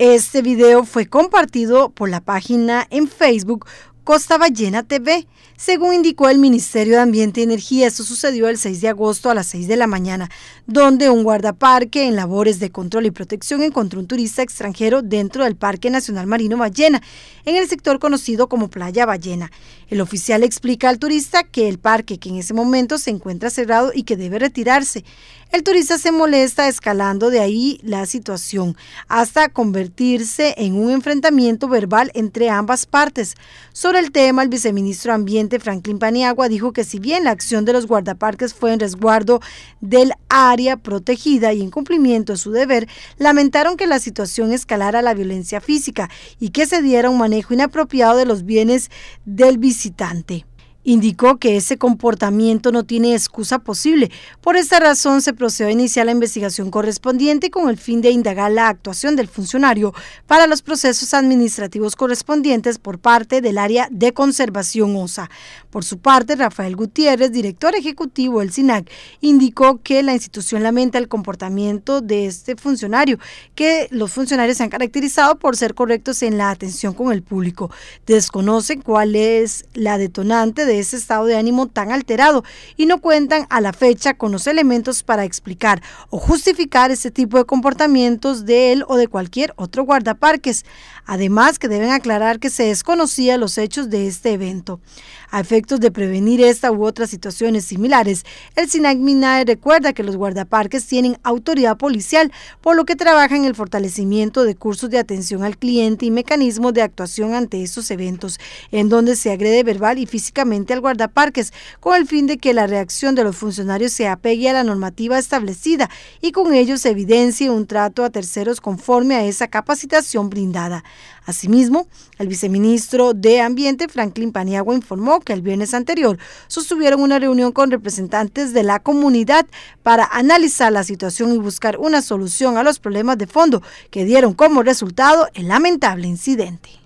Este video fue compartido por la página en Facebook Costa Ballena TV. Según indicó el Ministerio de Ambiente y Energía, eso sucedió el 6 de agosto a las 6 de la mañana, donde un guardaparque en labores de control y protección encontró un turista extranjero dentro del Parque Nacional Marino Ballena, en el sector conocido como Playa Ballena. El oficial explica al turista que el parque que en ese momento se encuentra cerrado y que debe retirarse. El turista se molesta escalando de ahí la situación hasta convertirse en un enfrentamiento verbal entre ambas partes. Sobre el tema, el viceministro Ambiente Franklin Paniagua dijo que si bien la acción de los guardaparques fue en resguardo del área protegida y en cumplimiento de su deber, lamentaron que la situación escalara la violencia física y que se diera un manejo manejo inapropiado de los bienes del visitante. Indicó que ese comportamiento no tiene excusa posible. Por esta razón se procedió a iniciar la investigación correspondiente con el fin de indagar la actuación del funcionario para los procesos administrativos correspondientes por parte del área de conservación OSA. Por su parte, Rafael Gutiérrez, director ejecutivo del SINAC, indicó que la institución lamenta el comportamiento de este funcionario, que los funcionarios se han caracterizado por ser correctos en la atención con el público. Desconocen cuál es la detonante de ese estado de ánimo tan alterado y no cuentan a la fecha con los elementos para explicar o justificar ese tipo de comportamientos de él o de cualquier otro guardaparques. Además que deben aclarar que se desconocía los hechos de este evento. A efectos de prevenir esta u otras situaciones similares, el MINAE recuerda que los guardaparques tienen autoridad policial, por lo que trabajan en el fortalecimiento de cursos de atención al cliente y mecanismos de actuación ante estos eventos, en donde se agrede verbal y físicamente al guardaparques con el fin de que la reacción de los funcionarios se apegue a la normativa establecida y con ello se evidencie un trato a terceros conforme a esa capacitación brindada. Asimismo, el viceministro de Ambiente, Franklin Paniagua, informó que el viernes anterior sostuvieron una reunión con representantes de la comunidad para analizar la situación y buscar una solución a los problemas de fondo que dieron como resultado el lamentable incidente.